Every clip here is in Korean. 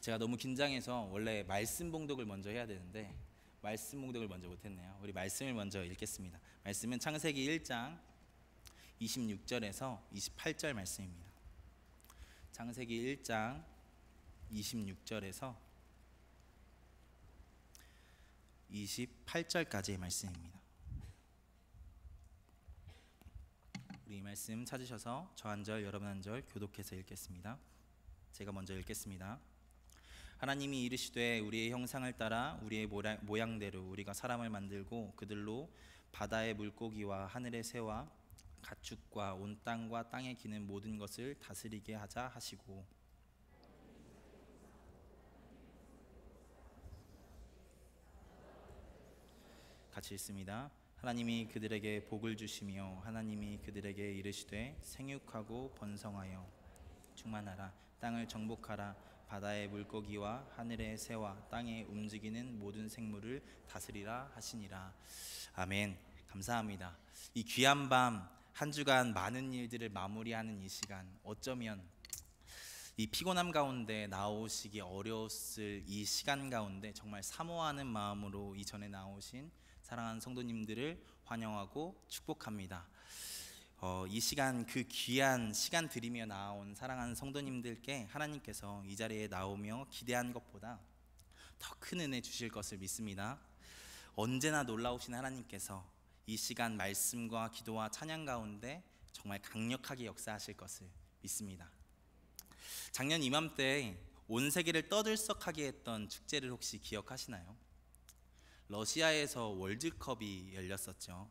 제가 너무 긴장해서 원래 말씀 봉독을 먼저 해야 되는데 말씀 봉독을 먼저 못했네요. 우리 말씀을 먼저 읽겠습니다. 말씀은 창세기 1장 26절에서 28절 말씀입니다. 창세기 1장 26절에서 28절까지의 말씀입니다. 우리 이 말씀 찾으셔서 저 한 절 여러분 한 절 교독해서 읽겠습니다. 제가 먼저 읽겠습니다. 하나님이 이르시되 우리의 형상을 따라 우리의 모양대로 우리가 사람을 만들고 그들로 바다의 물고기와 하늘의 새와 가축과 온 땅과 땅에 기는 모든 것을 다스리게 하자 하시고 같이 있습니다 하나님이 그들에게 복을 주시며 하나님이 그들에게 이르시되 생육하고 번성하여 충만하라 땅을 정복하라 바다의 물고기와 하늘의 새와 땅에 움직이는 모든 생물을 다스리라 하시니라. 아멘. 감사합니다. 이 귀한 밤 한 주간 많은 일들을 마무리하는 이 시간 어쩌면 이 피곤함 가운데 나오시기 어려웠을 이 시간 가운데 정말 사모하는 마음으로 이전에 나오신 사랑하는 성도님들을 환영하고 축복합니다. 어, 이 시간 그 귀한 시간 드리며 나온 사랑하는 성도님들께 하나님께서 이 자리에 나오며 기대한 것보다 더 큰 은혜 주실 것을 믿습니다. 언제나 놀라우신 하나님께서 이 시간 말씀과 기도와 찬양 가운데 정말 강력하게 역사하실 것을 믿습니다. 작년 이맘때 온 세계를 떠들썩하게 했던 축제를 혹시 기억하시나요? 러시아에서 월드컵이 열렸었죠.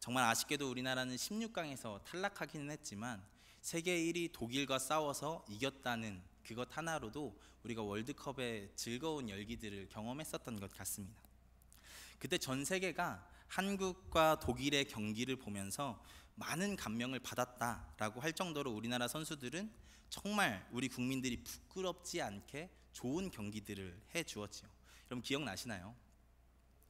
정말 아쉽게도 우리나라는 16강에서 탈락하기는 했지만 세계 1위 독일과 싸워서 이겼다는 그것 하나로도 우리가 월드컵의 즐거운 열기들을 경험했었던 것 같습니다. 그때 전 세계가 한국과 독일의 경기를 보면서 많은 감명을 받았다라고 할 정도로 우리나라 선수들은 정말 우리 국민들이 부끄럽지 않게 좋은 경기들을 해 주었지요. 여러 기억나시나요?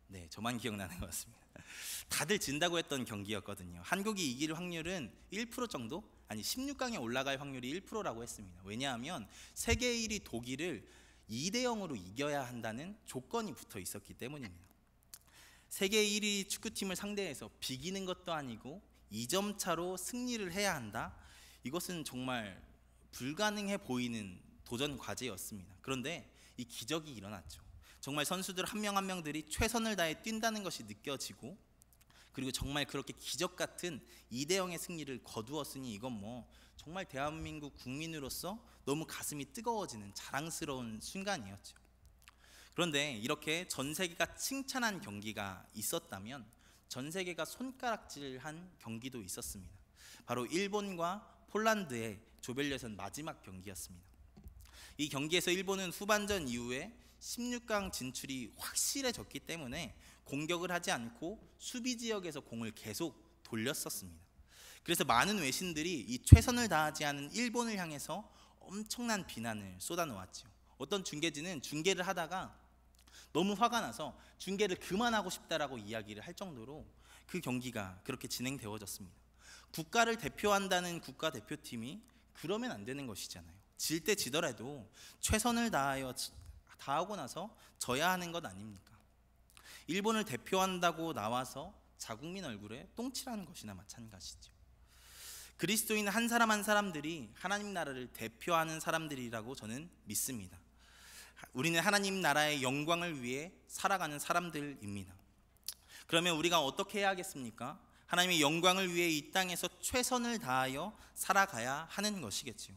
네, 저만 기억나는 것 같습니다. 다들 진다고 했던 경기였거든요. 한국이 이길 확률은 1% 정도? 아니 16강에 올라갈 확률이 1%라고 했습니다. 왜냐하면 세계 1위 독일을 2대 0으로 이겨야 한다는 조건이 붙어 있었기 때문입니다. 세계 1위 축구팀을 상대해서 비기는 것도 아니고 2점 차로 승리를 해야 한다. 이것은 정말 불가능해 보이는 도전 과제였습니다. 그런데 이 기적이 일어났죠. 정말 선수들 한 명 한 명들이 최선을 다해 뛴다는 것이 느껴지고 그리고 정말 그렇게 기적 같은 2대 0의 승리를 거두었으니 이건 뭐 정말 대한민국 국민으로서 너무 가슴이 뜨거워지는 자랑스러운 순간이었죠. 그런데 이렇게 전 세계가 칭찬한 경기가 있었다면 전 세계가 손가락질한 경기도 있었습니다. 바로 일본과 폴란드의 조별예선 마지막 경기였습니다. 이 경기에서 일본은 후반전 이후에 16강 진출이 확실해졌기 때문에 공격을 하지 않고 수비 지역에서 공을 계속 돌렸었습니다. 그래서 많은 외신들이 이 최선을 다하지 않은 일본을 향해서 엄청난 비난을 쏟아놓았지 어떤 중계진은 중계를 하다가 너무 화가 나서 중계를 그만하고 싶다라고 이야기를 할 정도로 그 경기가 그렇게 진행되어졌습니다. 국가를 대표한다는 국가 대표팀이 그러면 안 되는 것이잖아요. 질 때 지더라도 최선을 다하여 다 하고 나서 져야 하는 것 아닙니까? 일본을 대표한다고 나와서 자국민 얼굴에 똥칠하는 것이나 마찬가지죠. 그리스도인 한 사람 한 사람들이 하나님 나라를 대표하는 사람들이라고 저는 믿습니다. 우리는 하나님 나라의 영광을 위해 살아가는 사람들입니다. 그러면 우리가 어떻게 해야겠습니까? 하나님의 영광을 위해 이 땅에서 최선을 다하여 살아가야 하는 것이겠지요.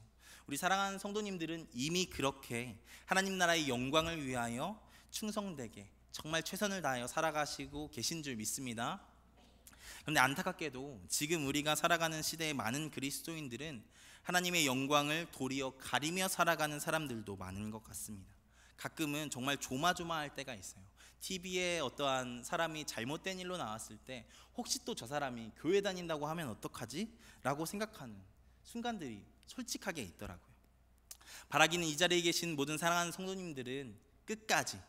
우리 사랑하는 성도님들은 이미 그렇게 하나님 나라의 영광을 위하여 충성되게 정말 최선을 다하여 살아가시고 계신 줄 믿습니다. 그런데 안타깝게도 지금 우리가 살아가는 시대의 많은 그리스도인들은 하나님의 영광을 도리어 가리며 살아가는 사람들도 많은 것 같습니다. 가끔은 정말 조마조마할 때가 있어요. TV에 어떠한 사람이 잘못된 일로 나왔을 때 혹시 또 저 사람이 교회 다닌다고 하면 어떡하지? 라고 생각하는 순간들이 솔직하게 있더라고요. 바라기는 이 자리에 계신 모든 사랑하는 성도님들은 끝까지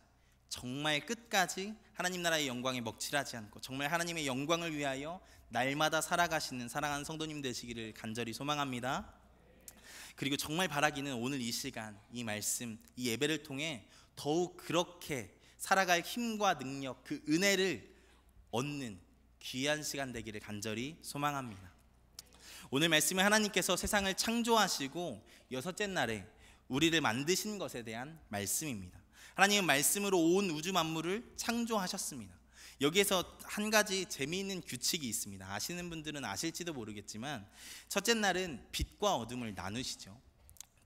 정말 끝까지 하나님 나라의 영광에 먹칠하지 않고 정말 하나님의 영광을 위하여 날마다 살아가시는 사랑하는 성도님 되시기를 간절히 소망합니다. 그리고 정말 바라기는 오늘 이 시간 이 말씀 이 예배를 통해 더욱 그렇게 살아갈 힘과 능력 그 은혜를 얻는 귀한 시간 되기를 간절히 소망합니다. 오늘 말씀에 하나님께서 세상을 창조하시고 여섯째 날에 우리를 만드신 것에 대한 말씀입니다. 하나님은 말씀으로 온 우주 만물을 창조하셨습니다. 여기에서 한 가지 재미있는 규칙이 있습니다. 아시는 분들은 아실지도 모르겠지만 첫째 날은 빛과 어둠을 나누시죠.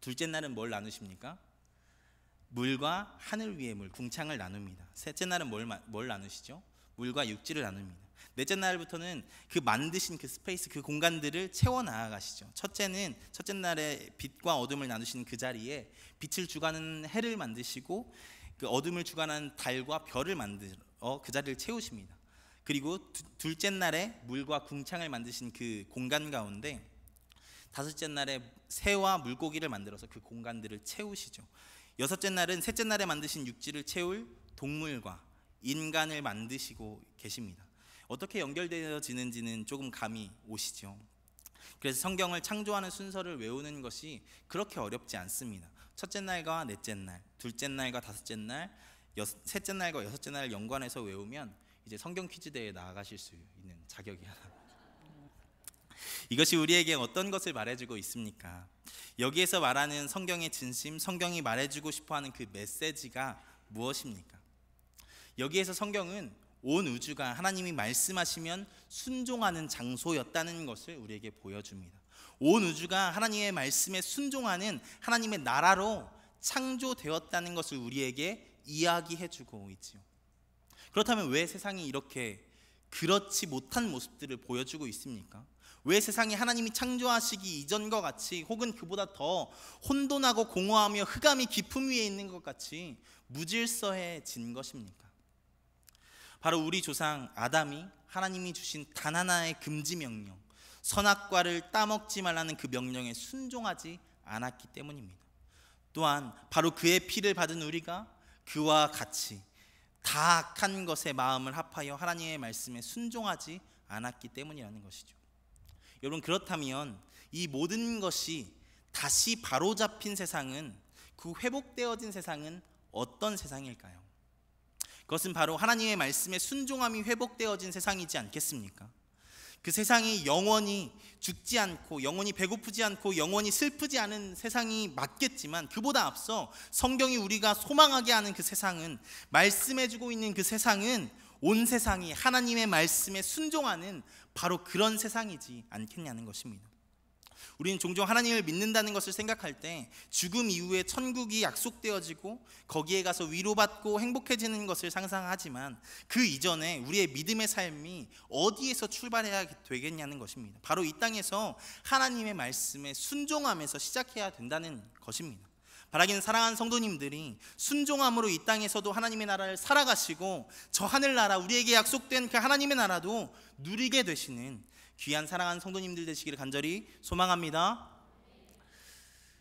둘째 날은 뭘 나누십니까? 물과 하늘 위의 물, 궁창을 나눕니다. 셋째 날은 뭘, 뭘 나누시죠? 물과 육지를 나눕니다. 넷째 날부터는 그 만드신 그 스페이스 그 공간들을 채워 나아가시죠. 첫째는 첫째 날에 빛과 어둠을 나누시그 자리에 빛을 주관하는 해를 만드시고 그 어둠을 주관하는 달과 별을 만들어 그 자리를 채우십니다. 그리고 둘째 날에 물과 궁창을 만드신 그 공간 가운데 다섯째 날에 새와 물고기를 만들어서 그 공간들을 채우시죠. 여섯째 날은 셋째 날에 만드신 육지를 채울 동물과 인간을 만드시고 계십니다. 어떻게 연결되어지는지는 조금 감이 오시죠. 그래서 성경을 창조하는 순서를 외우는 것이 그렇게 어렵지 않습니다. 첫째 날과 넷째 날, 둘째 날과 다섯째 날, 여섯, 셋째 날과 여섯째 날 연관해서 외우면 이제 성경 퀴즈 대회에 나아가실 수 있는 자격이 하나. 이것이 우리에게 어떤 것을 말해주고 있습니까? 여기에서 말하는 성경의 진심, 성경이 말해주고 싶어하는 그 메시지가 무엇입니까? 여기에서 성경은 온 우주가 하나님이 말씀하시면 순종하는 장소였다는 것을 우리에게 보여줍니다. 온 우주가 하나님의 말씀에 순종하는 하나님의 나라로 창조되었다는 것을 우리에게 이야기해 주고 있지요. 그렇다면 왜 세상이 이렇게 그렇지 못한 모습들을 보여주고 있습니까? 왜 세상이 하나님이 창조하시기 이전과 같이 혹은 그보다 더 혼돈하고 공허하며 흑암이 깊음 위에 있는 것 같이 무질서해진 것입니까? 바로 우리 조상 아담이 하나님이 주신 단 하나의 금지 명령, 선악과를 따먹지 말라는 그 명령에 순종하지 않았기 때문입니다. 또한 바로 그의 피를 받은 우리가 그와 같이 다 악한 것에 마음을 합하여 하나님의 말씀에 순종하지 않았기 때문이라는 것이죠. 여러분 그렇다면 이 모든 것이 다시 바로잡힌 세상은 그 회복되어진 세상은 어떤 세상일까요? 그것은 바로 하나님의 말씀에 순종함이 회복되어진 세상이지 않겠습니까? 그 세상이 영원히 죽지 않고 영원히 배고프지 않고 영원히 슬프지 않은 세상이 맞겠지만 그보다 앞서 성경이 우리가 소망하게 하는 그 세상은 말씀해 주고 있는 그 세상은 온 세상이 하나님의 말씀에 순종하는 바로 그런 세상이지 않겠냐는 것입니다. 우리는 종종 하나님을 믿는다는 것을 생각할 때 죽음 이후에 천국이 약속되어지고 거기에 가서 위로받고 행복해지는 것을 상상하지만 그 이전에 우리의 믿음의 삶이 어디에서 출발해야 되겠냐는 것입니다. 바로 이 땅에서 하나님의 말씀에 순종하면서 시작해야 된다는 것입니다. 바라기는 사랑하는 성도님들이 순종함으로 이 땅에서도 하나님의 나라를 살아가시고 저 하늘나라 우리에게 약속된 그 하나님의 나라도 누리게 되시는 귀한 사랑하는 성도님들 되시기를 간절히 소망합니다.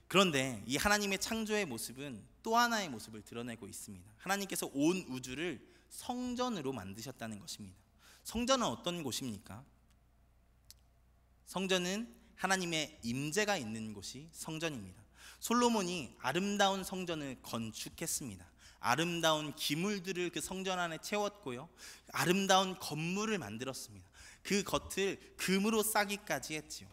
그런데 이 하나님의 창조의 모습은 또 하나의 모습을 드러내고 있습니다. 하나님께서 온 우주를 성전으로 만드셨다는 것입니다. 성전은 어떤 곳입니까? 성전은 하나님의 임재가 있는 곳이 성전입니다. 솔로몬이 아름다운 성전을 건축했습니다. 아름다운 기물들을 그 성전 안에 채웠고요. 아름다운 건물을 만들었습니다. 그 겉을 금으로 싸기까지 했지요.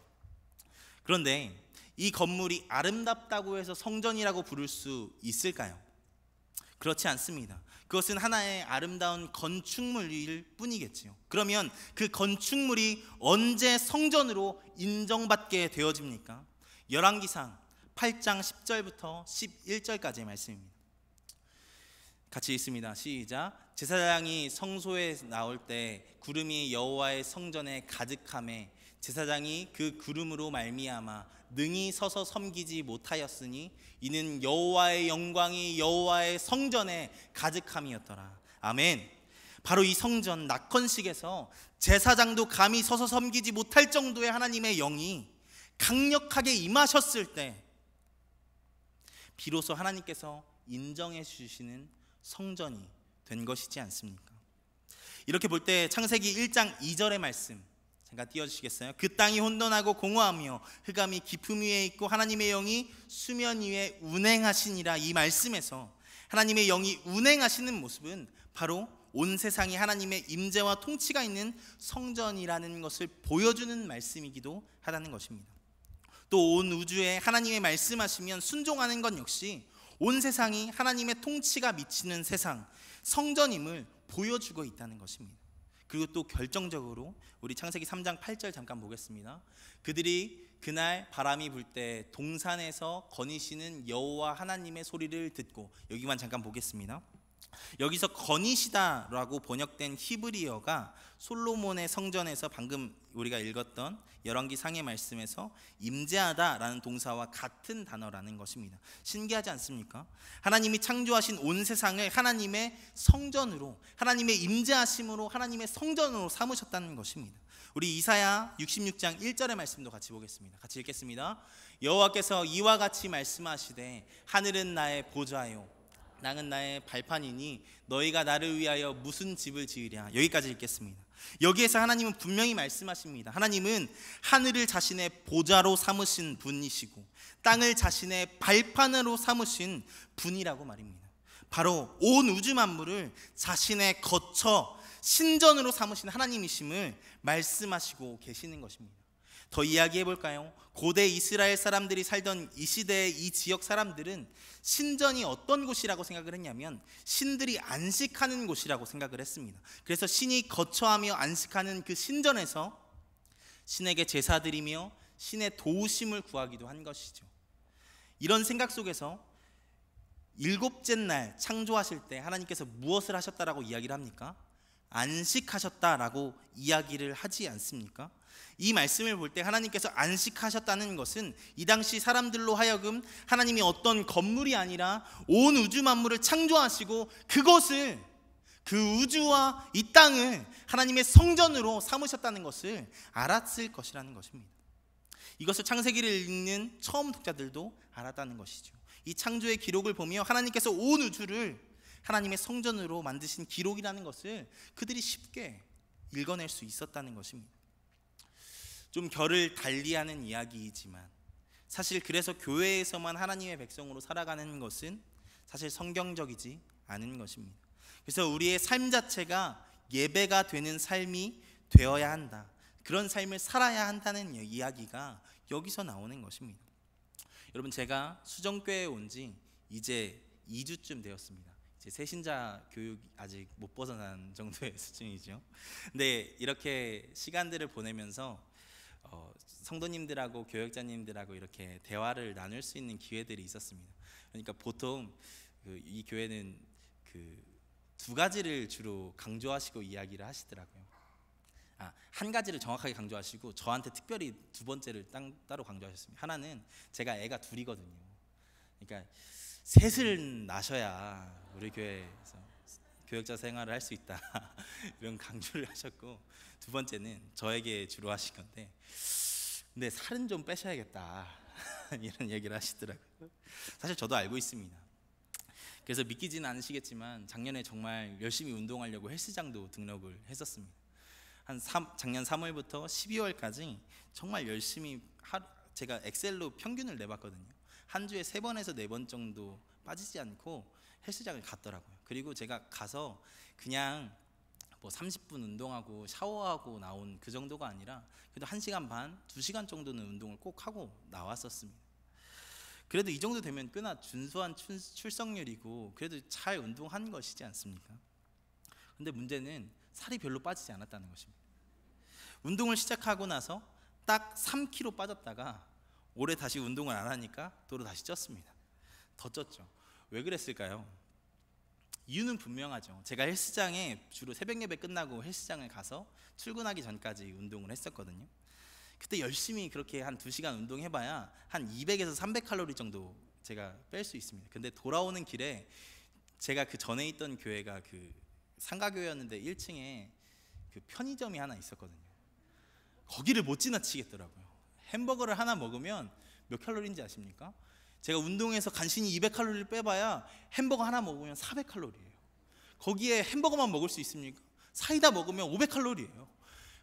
그런데 이 건물이 아름답다고 해서 성전이라고 부를 수 있을까요? 그렇지 않습니다. 그것은 하나의 아름다운 건축물일 뿐이겠지요. 그러면 그 건축물이 언제 성전으로 인정받게 되어집니까? 열왕기상 8장 10절부터 11절까지의 말씀입니다. 같이 있습니다. 시작. 제사장이 성소에 나올 때 구름이 여호와의 성전에 가득함에 제사장이 그 구름으로 말미암아 능히 서서 섬기지 못하였으니 이는 여호와의 영광이 여호와의 성전에 가득함이었더라. 아멘. 바로 이 성전 낙헌식에서 제사장도 감히 서서 섬기지 못할 정도의 하나님의 영이 강력하게 임하셨을 때 비로소 하나님께서 인정해 주시는 성전이 된 것이지 않습니까? 이렇게 볼 때 창세기 1장 2절의 말씀 잠깐 띄워주시겠어요? 그 땅이 혼돈하고 공허하며 흑암이 깊음 위에 있고 하나님의 영이 수면 위에 운행하시니라 이 말씀에서 하나님의 영이 운행하시는 모습은 바로 온 세상이 하나님의 임재와 통치가 있는 성전이라는 것을 보여주는 말씀이기도 하다는 것입니다. 또 온 우주에 하나님의 말씀하시면 순종하는 것 역시 온 세상이 하나님의 통치가 미치는 세상, 성전임을 보여주고 있다는 것입니다. 그리고 또 결정적으로 우리 창세기 3장 8절 잠깐 보겠습니다. 그들이 그날 바람이 불 때 동산에서 거니시는 여호와 하나님의 소리를 듣고 여기만 잠깐 보겠습니다. 여기서 거니시다라고 번역된 히브리어가 솔로몬의 성전에서 방금 우리가 읽었던 열왕기 상의 말씀에서 임재하다라는 동사와 같은 단어라는 것입니다. 신기하지 않습니까? 하나님이 창조하신 온 세상을 하나님의 성전으로 하나님의 임재하심으로 하나님의 성전으로 삼으셨다는 것입니다. 우리 이사야 66장 1절의 말씀도 같이 보겠습니다. 같이 읽겠습니다. 여호와께서 이와 같이 말씀하시되 하늘은 나의 보좌요 나는 나의 발판이니 너희가 나를 위하여 무슨 집을 지으랴 여기까지 읽겠습니다. 여기에서 하나님은 분명히 말씀하십니다. 하나님은 하늘을 자신의 보좌로 삼으신 분이시고 땅을 자신의 발판으로 삼으신 분이라고 말입니다. 바로 온 우주 만물을 자신의 거처 신전으로 삼으신 하나님이심을 말씀하시고 계시는 것입니다. 더 이야기해 볼까요? 고대 이스라엘 사람들이 살던 이 시대의 이 지역 사람들은 신전이 어떤 곳이라고 생각을 했냐면 신들이 안식하는 곳이라고 생각을 했습니다. 그래서 신이 거처하며 안식하는 그 신전에서 신에게 제사드리며 신의 도우심을 구하기도 한 것이죠. 이런 생각 속에서 일곱째 날 창조하실 때 하나님께서 무엇을 하셨다라고 이야기를 합니까? 안식하셨다라고 이야기를 하지 않습니까? 이 말씀을 볼 때 하나님께서 안식하셨다는 것은 이 당시 사람들로 하여금 하나님이 어떤 건물이 아니라 온 우주 만물을 창조하시고 그것을 그 우주와 이 땅을 하나님의 성전으로 삼으셨다는 것을 알았을 것이라는 것입니다. 이것을 창세기를 읽는 처음 독자들도 알았다는 것이죠. 이 창조의 기록을 보며 하나님께서 온 우주를 하나님의 성전으로 만드신 기록이라는 것을 그들이 쉽게 읽어낼 수 있었다는 것입니다. 좀 결을 달리하는 이야기이지만 사실 그래서 교회에서만 하나님의 백성으로 살아가는 것은 사실 성경적이지 않은 것입니다. 그래서 우리의 삶 자체가 예배가 되는 삶이 되어야 한다. 그런 삶을 살아야 한다는 이야기가 여기서 나오는 것입니다. 여러분 제가 수정교회에 온 지 이제 2주쯤 되었습니다. 이제 새신자 교육 아직 못 벗어난 정도의 수준이죠. 근데 이렇게 시간들을 보내면서 어, 성도님들하고 교역자님들하고 이렇게 대화를 나눌 수 있는 기회들이 있었습니다. 그러니까 보통 그, 이 교회는 그 두 가지를 주로 강조하시고 이야기를 하시더라고요. 아, 한 가지를 정확하게 강조하시고 저한테 특별히 두 번째를 땅, 따로 강조하셨습니다. 하나는 제가 애가 둘이거든요. 그러니까 셋을 낳셔야 우리 교회에서 교역자 생활을 할 수 있다 이런 강조를 하셨고 두 번째는 저에게 주로 하신 건데 근데 살은 좀 빼셔야겠다 이런 얘기를 하시더라고요. 사실 저도 알고 있습니다. 그래서 믿기지는 않으시겠지만 작년에 정말 열심히 운동하려고 헬스장도 등록을 했었습니다. 한 3, 작년 3월부터 12월까지 정말 열심히 하, 제가 엑셀로 평균을 내봤거든요. 한 주에 세 번에서 네 번 정도 빠지지 않고 헬스장을 갔더라고요. 그리고 제가 가서 그냥 뭐 30분 운동하고 샤워하고 나온 그 정도가 아니라 그래도 한시간 반, 두시간 정도는 운동을 꼭 하고 나왔었습니다. 그래도 이 정도 되면 꽤나 준수한 출석률이고 그래도 잘 운동한 것이지 않습니까? 근데 문제는 살이 별로 빠지지 않았다는 것입니다. 운동을 시작하고 나서 딱 3kg 빠졌다가 올해 다시 운동을 안 하니까 도로 다시 쪘습니다. 더 쪘죠. 왜 그랬을까요? 이유는 분명하죠. 제가 헬스장에 주로 새벽 예배 끝나고 헬스장을 가서 출근하기 전까지 운동을 했었거든요. 그때 열심히 그렇게 한 2시간 운동해봐야 한 200에서 300칼로리 정도 제가 뺄 수 있습니다. 근데 돌아오는 길에 제가 그 전에 있던 교회가 그 상가교회였는데 1층에 그 편의점이 하나 있었거든요. 거기를 못 지나치겠더라고요. 햄버거를 하나 먹으면 몇 칼로리인지 아십니까? 제가 운동해서 간신히 200칼로리를 빼봐야 햄버거 하나 먹으면 400칼로리예요. 거기에 햄버거만 먹을 수 있습니까? 사이다 먹으면 500칼로리예요.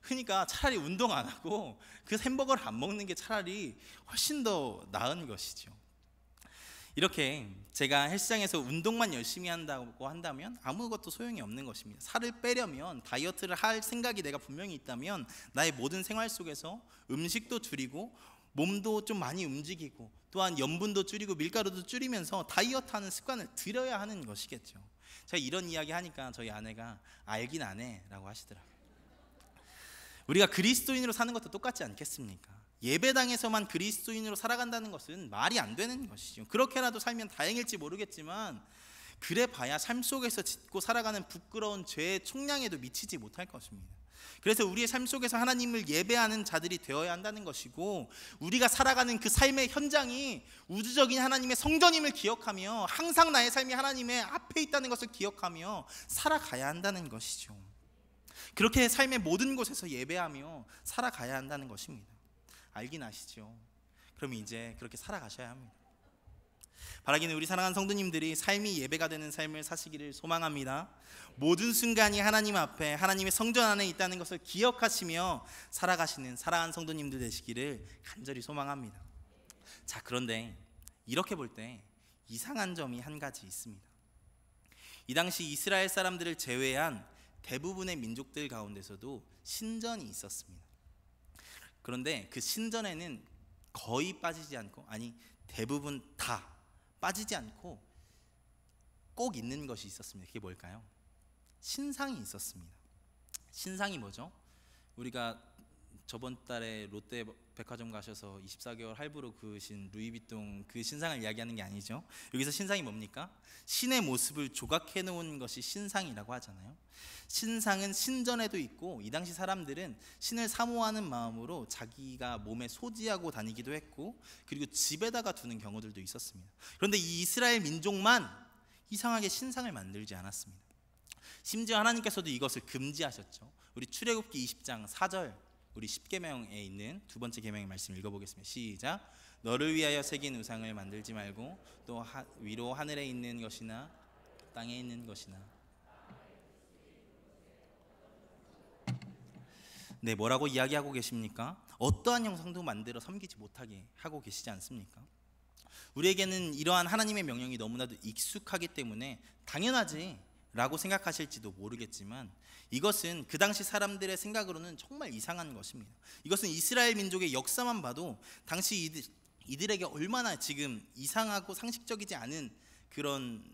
그러니까 차라리 운동 안 하고 그 햄버거를 안 먹는 게 차라리 훨씬 더 나은 것이죠. 이렇게 제가 헬스장에서 운동만 열심히 한다고 한다면 아무것도 소용이 없는 것입니다. 살을 빼려면 다이어트를 할 생각이 내가 분명히 있다면 나의 모든 생활 속에서 음식도 줄이고 몸도 좀 많이 움직이고 또한 염분도 줄이고 밀가루도 줄이면서 다이어트하는 습관을 들여야 하는 것이겠죠. 제가 이런 이야기 하니까 저희 아내가 알긴 아 해라고 하시더라고요. 우리가 그리스도인으로 사는 것도 똑같지 않겠습니까? 예배당에서만 그리스도인으로 살아간다는 것은 말이 안 되는 것이죠. 그렇게라도 살면 다행일지 모르겠지만 그래 봐야 삶 속에서 짓고 살아가는 부끄러운 죄의 총량에도 미치지 못할 것입니다. 그래서 우리의 삶 속에서 하나님을 예배하는 자들이 되어야 한다는 것이고 우리가 살아가는 그 삶의 현장이 우주적인 하나님의 성전임을 기억하며 항상 나의 삶이 하나님의 앞에 있다는 것을 기억하며 살아가야 한다는 것이죠. 그렇게 삶의 모든 곳에서 예배하며 살아가야 한다는 것입니다. 알긴 아시죠? 그럼 이제 그렇게 살아가셔야 합니다. 바라기는 우리 사랑하는 성도님들이 삶이 예배가 되는 삶을 사시기를 소망합니다. 모든 순간이 하나님 앞에 하나님의 성전 안에 있다는 것을 기억하시며 살아가시는 사랑하 성도님들 되시기를 간절히 소망합니다. 자, 그런데 이렇게 볼 때 이상한 점이 한 가지 있습니다. 이 당시 이스라엘 사람들을 제외한 대부분의 민족들 가운데서도 신전이 있었습니다. 그런데 그 신전에는 거의 빠지지 않고 아니 대부분 다 빠지지 않고 꼭 있는 것이 있었습니다. 그게 뭘까요? 신상이 있었습니다. 신상이 뭐죠? 우리가 저번 달에 롯데 백화점 가셔서 24개월 할부로 그으신 루이비통 그 신상을 이야기하는 게 아니죠. 여기서 신상이 뭡니까? 신의 모습을 조각해 놓은 것이 신상이라고 하잖아요. 신상은 신전에도 있고 이 당시 사람들은 신을 사모하는 마음으로 자기가 몸에 소지하고 다니기도 했고 그리고 집에다가 두는 경우들도 있었습니다. 그런데 이 이스라엘 민족만 이상하게 신상을 만들지 않았습니다. 심지어 하나님께서도 이것을 금지하셨죠. 우리 출애굽기 20장 4절 우리 1 0계명에 있는 두 번째 계명의 말씀 읽어보겠습니다. 시작. 너를 위하여 새긴 우상을 만들지 말고 또 하, 위로 하늘에 있는 것이나 땅에 있는 것이나 네 뭐라고 이야기하고 계십니까? 어떠한 형상도 만들어 섬기지 못하게 하고 계시지 않습니까? 우리에게는 이러한 하나님의 명령이 너무나도 익숙하기 때문에 당연하지 라고 생각하실지도 모르겠지만 이것은 그 당시 사람들의 생각으로는 정말 이상한 것입니다. 이것은 이스라엘 민족의 역사만 봐도 당시 이들, 이들에게 얼마나 지금 이상하고 상식적이지 않은 그런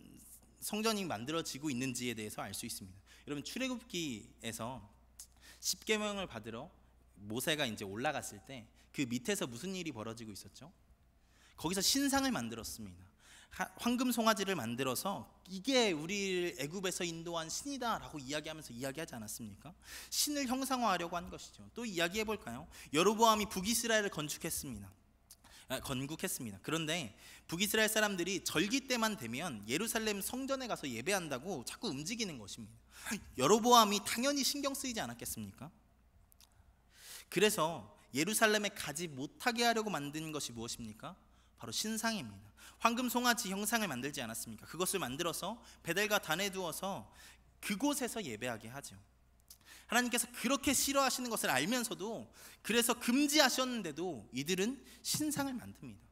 성전이 만들어지고 있는지에 대해서 알 수 있습니다. 여러분 출애굽기에서 십계명을 받으러 모세가 이제 올라갔을 때 그 밑에서 무슨 일이 벌어지고 있었죠? 거기서 신상을 만들었습니다. 황금 송아지를 만들어서 이게 우리 애굽에서 인도한 신이다라고 이야기하면서 이야기하지 않았습니까? 신을 형상화하려고 한 것이죠. 또 이야기해 볼까요? 여로보암이 북이스라엘을 건축했습니다. 아, 건국했습니다. 그런데 북이스라엘 사람들이 절기 때만 되면 예루살렘 성전에 가서 예배한다고 자꾸 움직이는 것입니다. 여로보암이 당연히 신경 쓰이지 않았겠습니까? 그래서 예루살렘에 가지 못하게 하려고 만든 것이 무엇입니까? 바로 신상입니다. 황금 송아지 형상을 만들지 않았습니까? 그것을 만들어서 베델과 단에 두어서 그곳에서 예배하게 하죠. 하나님께서 그렇게 싫어하시는 것을 알면서도 그래서 금지하셨는데도 이들은 신상을 만듭니다.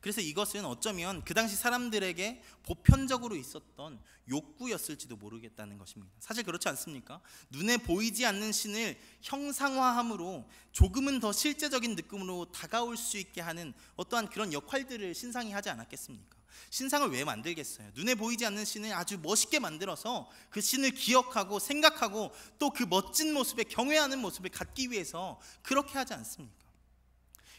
그래서 이것은 어쩌면 그 당시 사람들에게 보편적으로 있었던 욕구였을지도 모르겠다는 것입니다. 사실 그렇지 않습니까? 눈에 보이지 않는 신을 형상화함으로 조금은 더 실제적인 느낌으로 다가올 수 있게 하는 어떠한 그런 역할들을 신상이 하지 않았겠습니까? 신상을 왜 만들겠어요? 눈에 보이지 않는 신을 아주 멋있게 만들어서 그 신을 기억하고 생각하고 또 그 멋진 모습에 경외하는 모습을 갖기 위해서 그렇게 하지 않습니까?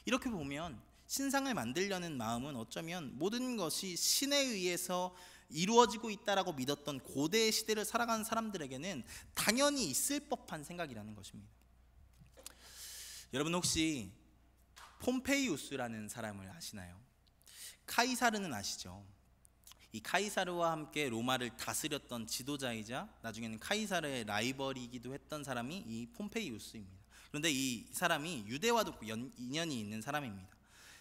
이렇게 보면 신상을 만들려는 마음은 어쩌면 모든 것이 신에 의해서 이루어지고 있다라고 믿었던 고대 시대를 살아가는 사람들에게는 당연히 있을 법한 생각이라는 것입니다. 여러분 혹시 폼페이우스라는 사람을 아시나요? 카이사르는 아시죠? 이 카이사르와 함께 로마를 다스렸던 지도자이자 나중에는 카이사르의 라이벌이기도 했던 사람이 이 폼페이우스입니다. 그런데 이 사람이 유대와도 연, 인연이 있는 사람입니다.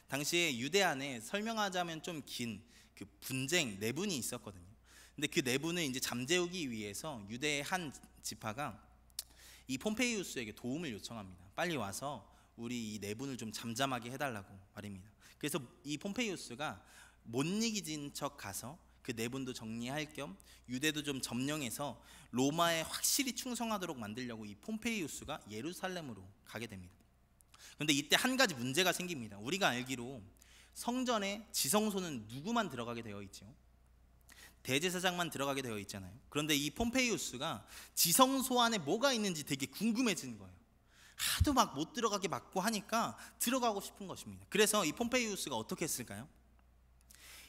당시에 유대 안에 설명하자면 좀 긴 그 분쟁 내분이 네 있었거든요. 근데 그 내분을 네 이제 잠재우기 위해서 유대의 한 지파가 이 폼페이우스에게 도움을 요청합니다. 빨리 와서 우리 이 내분을 네 좀 잠잠하게 해달라고 말입니다. 그래서 이 폼페이우스가 못 이기진 척 가서 그 내분도 정리할 겸 유대도 좀 점령해서 로마에 확실히 충성하도록 만들려고 이 폼페이우스가 예루살렘으로 가게 됩니다. 근데 이때 한 가지 문제가 생깁니다. 우리가 알기로 성전에 지성소는 누구만 들어가게 되어 있지요? 대제사장만 들어가게 되어 있잖아요. 그런데 이 폼페이우스가 지성소 안에 뭐가 있는지 되게 궁금해진 거예요. 하도 막 못 들어가게 막고 하니까 들어가고 싶은 것입니다. 그래서 이 폼페이우스가 어떻게 했을까요?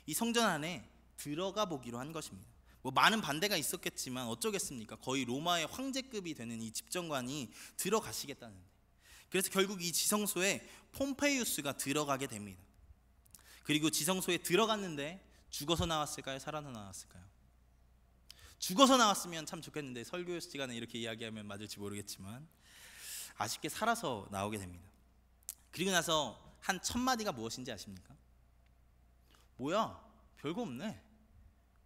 이 성전 안에 들어가 보기로 한 것입니다. 뭐 많은 반대가 있었겠지만 어쩌겠습니까? 거의 로마의 황제급이 되는 이 집정관이 들어가시겠다는데. 그래서 결국 이 지성소에 폼페이우스가 들어가게 됩니다. 그리고 지성소에 들어갔는데 죽어서 나왔을까요? 살아나 나왔을까요? 죽어서 나왔으면 참 좋겠는데 설교 시간에 이렇게 이야기하면 맞을지 모르겠지만 아쉽게 살아서 나오게 됩니다. 그리고 나서 한첫 마디가 무엇인지 아십니까? 뭐야? 별거 없네.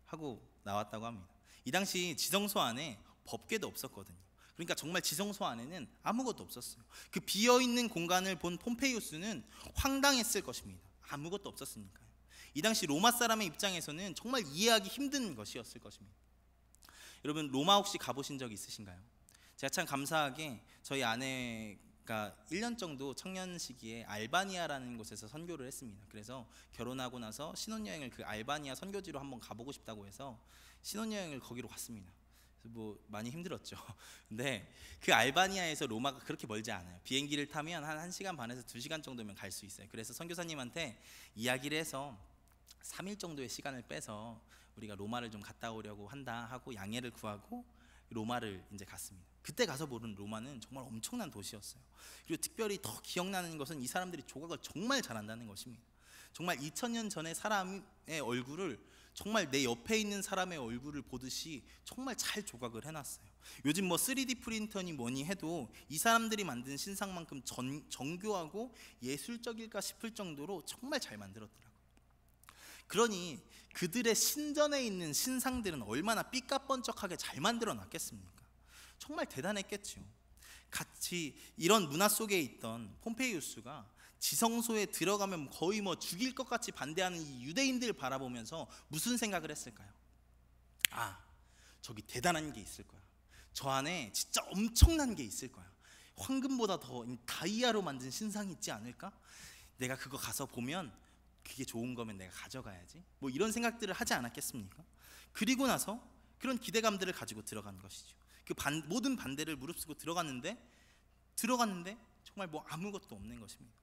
하고 나왔다고 합니다. 이 당시 지성소 안에 법궤도 없었거든요. 그러니까 정말 지성소 안에는 아무것도 없었어요. 그 비어 있는 공간을 본 폼페이우스는 황당했을 것입니다. 아무것도 없었으니까요. 이 당시 로마 사람의 입장에서는 정말 이해하기 힘든 것이었을 것입니다. 여러분 로마 혹시 가보신 적 있으신가요? 제가 참 감사하게 저희 아내가 1년 정도 청년 시기에 알바니아라는 곳에서 선교를 했습니다. 그래서 결혼하고 나서 신혼여행을 그 알바니아 선교지로 한번 가보고 싶다고 해서 신혼여행을 거기로 갔습니다. 뭐 많이 힘들었죠. 근데 그 알바니아에서 로마가 그렇게 멀지 않아요. 비행기를 타면 한 1시간 반에서 2시간 정도면 갈 수 있어요. 그래서 선교사님한테 이야기를 해서 3일 정도의 시간을 빼서 우리가 로마를 좀 갔다 오려고 한다 하고 양해를 구하고 로마를 이제 갔습니다. 그때 가서 보는 로마는 정말 엄청난 도시였어요. 그리고 특별히 더 기억나는 것은 이 사람들이 조각을 정말 잘한다는 것입니다. 정말 2000년 전에 사람의 얼굴을 정말 내 옆에 있는 사람의 얼굴을 보듯이 정말 잘 조각을 해놨어요. 요즘 뭐 3D 프린터니 뭐니 해도 이 사람들이 만든 신상만큼 전, 정교하고 예술적일까 싶을 정도로 정말 잘 만들었더라고요. 그러니 그들의 신전에 있는 신상들은 얼마나 삐까뻔쩍하게 잘 만들어 놨겠습니까? 정말 대단했겠죠. 같이 이런 문화 속에 있던 폼페이우스가 지성소에 들어가면 거의 뭐 죽일 것 같이 반대하는 이 유대인들을 바라보면서 무슨 생각을 했을까요? 아, 저기 대단한 게 있을 거야. 저 안에 진짜 엄청난 게 있을 거야. 황금보다 더 다이아로 만든 신상이 있지 않을까? 내가 그거 가서 보면 그게 좋은 거면 내가 가져가야지. 뭐 이런 생각들을 하지 않았겠습니까? 그리고 나서 그런 기대감들을 가지고 들어간 것이죠. 그 반, 모든 반대를 무릅쓰고 들어갔는데 들어갔는데 정말 뭐 아무것도 없는 것입니다.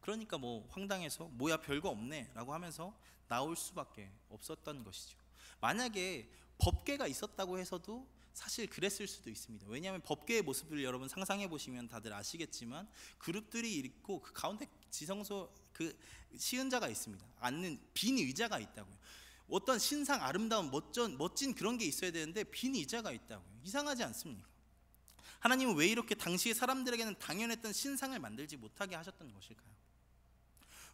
그러니까 뭐 황당해서 뭐야 별거 없네라고 하면서 나올 수밖에 없었던 것이죠. 만약에 법계가 있었다고 해서도 사실 그랬을 수도 있습니다. 왜냐하면 법계의 모습을 여러분 상상해 보시면 다들 아시겠지만 그룹들이 있고 그 가운데 지성소 그 시은자가 있습니다. 앉는 빈 의자가 있다고요. 어떤 신상 아름다운 멋진 멋진 그런 게 있어야 되는데 빈 의자가 있다고요. 이상하지 않습니까? 하나님은 왜 이렇게 당시의 사람들에게는 당연했던 신상을 만들지 못하게 하셨던 것일까요?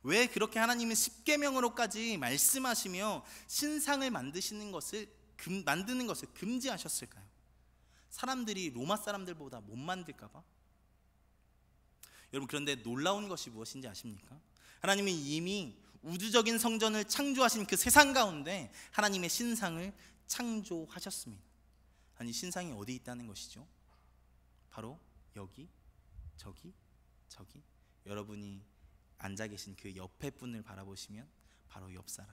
왜 그렇게 하나님은 십계명으로까지 말씀하시며 신상을 만드시는 것을 금, 만드는 것을 금지하셨을까요? 사람들이 로마 사람들보다 못 만들까 봐. 여러분 그런데 놀라운 것이 무엇인지 아십니까? 하나님은 이미 우주적인 성전을 창조하신 그 세상 가운데 하나님의 신상을 창조하셨습니다. 아니 신상이 어디 있다는 것이죠? 바로 여기, 저기, 저기 여러분이 앉아 계신 그 옆에 분을 바라보시면 바로 옆 사람.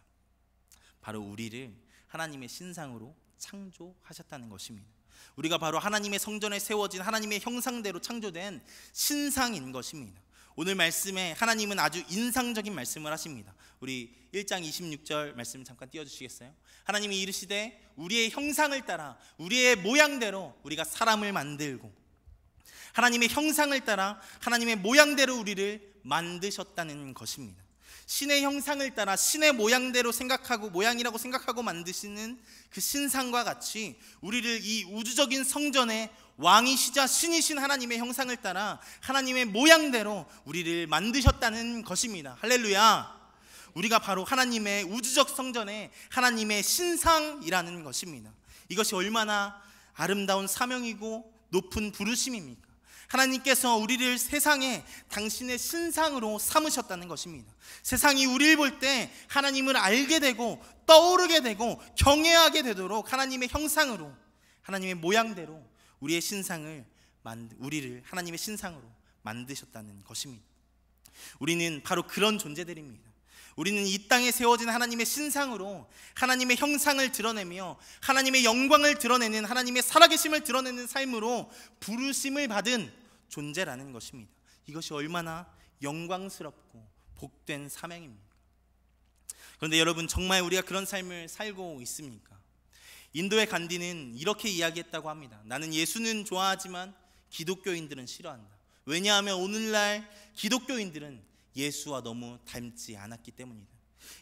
바로 우리를 하나님의 신상으로 창조하셨다는 것입니다. 우리가 바로 하나님의 성전에 세워진 하나님의 형상대로 창조된 신상인 것입니다. 오늘 말씀에 하나님은 아주 인상적인 말씀을 하십니다. 우리 1장 26절 말씀 잠깐 띄워 주시겠어요? 하나님이 이르시되 우리의 형상을 따라 우리의 모양대로 우리가 사람을 만들고 하나님의 형상을 따라 하나님의 모양대로 우리를 만드셨다는 것입니다. 신의 형상을 따라 신의 모양대로 생각하고 모양이라고 생각하고 만드시는 그 신상과 같이 우리를 이 우주적인 성전에 왕이시자 신이신 하나님의 형상을 따라 하나님의 모양대로 우리를 만드셨다는 것입니다. 할렐루야. 우리가 바로 하나님의 우주적 성전에 하나님의 신상이라는 것입니다. 이것이 얼마나 아름다운 사명이고 높은 부르심입니까? 하나님께서 우리를 세상에 당신의 신상으로 삼으셨다는 것입니다. 세상이 우리를 볼 때 하나님을 알게 되고 떠오르게 되고 경외하게 되도록 하나님의 형상으로 하나님의 모양대로 우리의 신상을 우리를 하나님의 신상으로 만드셨다는 것입니다. 우리는 바로 그런 존재들입니다. 우리는 이 땅에 세워진 하나님의 신상으로 하나님의 형상을 드러내며 하나님의 영광을 드러내는 하나님의 살아계심을 드러내는 삶으로 부르심을 받은 존재라는 것입니다. 이것이 얼마나 영광스럽고 복된 사명입니까? 그런데 여러분 정말 우리가 그런 삶을 살고 있습니까? 인도의 간디는 이렇게 이야기했다고 합니다. 나는 예수는 좋아하지만 기독교인들은 싫어한다. 왜냐하면 오늘날 기독교인들은 예수와 너무 닮지 않았기 때문이다.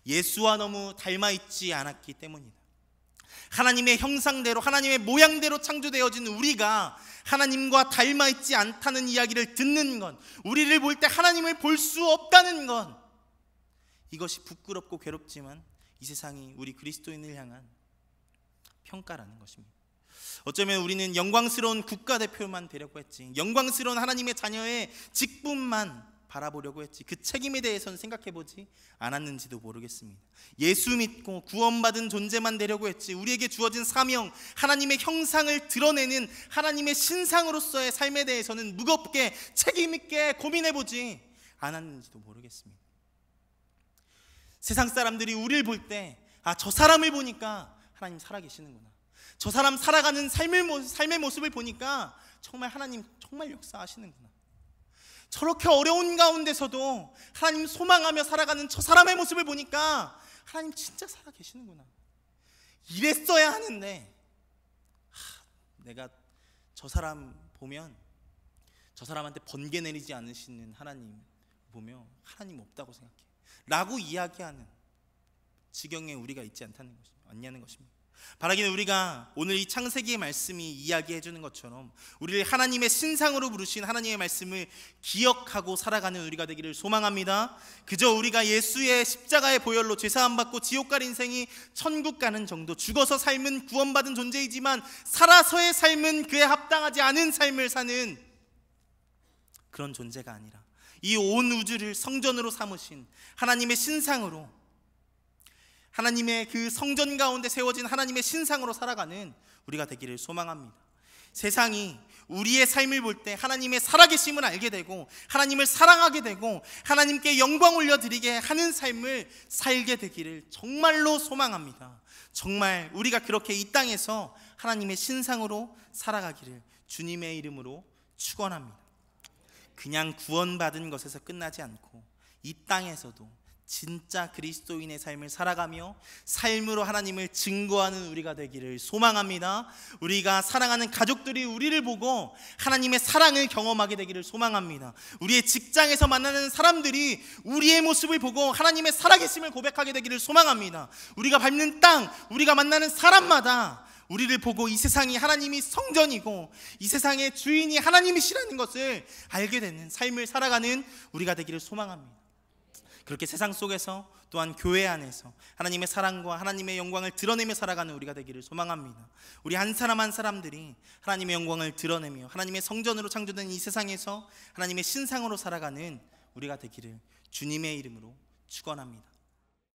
예수와 너무 닮아 있지 않았기 때문이다. 하나님의 형상대로 하나님의 모양대로 창조되어진 우리가 하나님과 닮아 있지 않다는 이야기를 듣는 건 우리를 볼 때 하나님을 볼 수 없다는 건 이것이 부끄럽고 괴롭지만 이 세상이 우리 그리스도인을 향한 평가라는 것입니다. 어쩌면 우리는 영광스러운 국가대표만 되려고 했지 영광스러운 하나님의 자녀의 직분만 바라보려고 했지 그 책임에 대해서는 생각해보지 않았는지도 모르겠습니다. 예수 믿고 구원받은 존재만 되려고 했지 우리에게 주어진 사명 하나님의 형상을 드러내는 하나님의 신상으로서의 삶에 대해서는 무겁게 책임 있게 고민해보지 않았는지도 모르겠습니다. 세상 사람들이 우리를 볼 때아저 사람을 보니까 하나님 살아계시는구나. 저 사람 살아가는 삶의, 모습, 삶의 모습을 보니까 정말 하나님 정말 역사하시는구나. 저렇게 어려운 가운데서도 하나님 소망하며 살아가는 저 사람의 모습을 보니까 하나님 진짜 살아 계시는구나. 이랬어야 하는데 하, 내가 저 사람 보면 저 사람한테 번개 내리지 않으시는 하나님 보며 하나님 없다고 생각해. 라고 이야기하는 지경에 우리가 있지 않다는 것이 아니냐는 것입니다. 바라기는 우리가 오늘 이 창세기의 말씀이 이야기해 주는 것처럼 우리를 하나님의 신상으로 부르신 하나님의 말씀을 기억하고 살아가는 우리가 되기를 소망합니다. 그저 우리가 예수의 십자가의 보혈로 죄 사함 받고 지옥 갈 인생이 천국 가는 정도 죽어서 삶은 구원받은 존재이지만 살아서의 삶은 그에 합당하지 않은 삶을 사는 그런 존재가 아니라 이 온 우주를 성전으로 삼으신 하나님의 신상으로 하나님의 그 성전 가운데 세워진 하나님의 신상으로 살아가는 우리가 되기를 소망합니다. 세상이 우리의 삶을 볼 때 하나님의 살아계심을 알게 되고 하나님을 사랑하게 되고 하나님께 영광 올려드리게 하는 삶을 살게 되기를 정말로 소망합니다. 정말 우리가 그렇게 이 땅에서 하나님의 신상으로 살아가기를 주님의 이름으로 축원합니다. 그냥 구원받은 것에서 끝나지 않고 이 땅에서도 진짜 그리스도인의 삶을 살아가며 삶으로 하나님을 증거하는 우리가 되기를 소망합니다. 우리가 사랑하는 가족들이 우리를 보고 하나님의 사랑을 경험하게 되기를 소망합니다. 우리의 직장에서 만나는 사람들이 우리의 모습을 보고 하나님의 살아계심을 고백하게 되기를 소망합니다. 우리가 밟는 땅, 우리가 만나는 사람마다 우리를 보고 이 세상이 하나님이 성전이고 이 세상의 주인이 하나님이시라는 것을 알게 되는 삶을 살아가는 우리가 되기를 소망합니다. 그렇게 세상 속에서 또한 교회 안에서 하나님의 사랑과 하나님의 영광을 드러내며 살아가는 우리가 되기를 소망합니다. 우리 한 사람 한 사람들이 하나님의 영광을 드러내며 하나님의 성전으로 창조된 이 세상에서 하나님의 신상으로 살아가는 우리가 되기를 주님의 이름으로 축원합니다.